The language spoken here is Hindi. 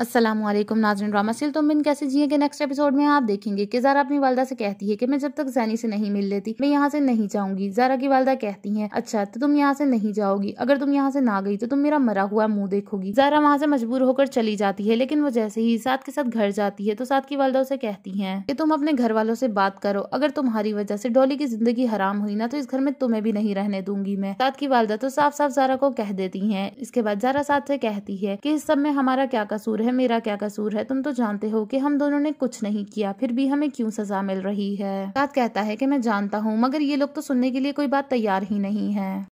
असलम नाजरन ड्रामा सिल तुम बिन कैसे जिए के नेक्स्ट एपिसोड में आप देखेंगे कि ज़ारा अपनी वालदा से कहती है कि मैं जब तक जैनी से नहीं मिल लेती मैं यहाँ से नहीं जाऊंगी ज़ारा की वालदा कहती है अच्छा तो तुम यहाँ से नहीं जाओगी अगर तुम यहाँ से ना गई तो तुम मेरा मरा हुआ मुंह देखोगी ज़ारा वहाँ से मजबूर होकर चली जाती है लेकिन वो जैसे ही साथ के साथ घर जाती है तो साथ की वालदा उसे कहती है कि तुम अपने घर वालों से बात करो अगर तुम्हारी वजह से डोली की जिंदगी हराम हुई ना तो इस घर में तुम्हें भी नहीं रहने दूंगी मैं साथ की वालदा तो साफ साफ जारा को कह देती है इसके बाद जारा साथ से कहती है की इस सब में हमारा क्या कसूर है है मेरा क्या कसूर है तुम तो जानते हो कि हम दोनों ने कुछ नहीं किया फिर भी हमें क्यों सजा मिल रही है कहता है कि मैं जानता हूँ मगर ये लोग तो सुनने के लिए कोई बात तैयार ही नहीं है